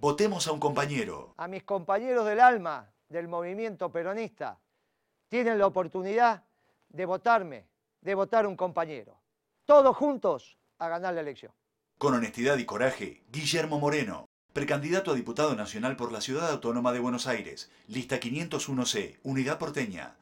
Votemos a un compañero. A mis compañeros del alma del movimiento peronista, tienen la oportunidad de votarme, de votar un compañero. Todos juntos a ganar la elección. Con honestidad y coraje, Guillermo Moreno, precandidato a diputado nacional por la Ciudad Autónoma de Buenos Aires, lista 501C, Unidad Porteña.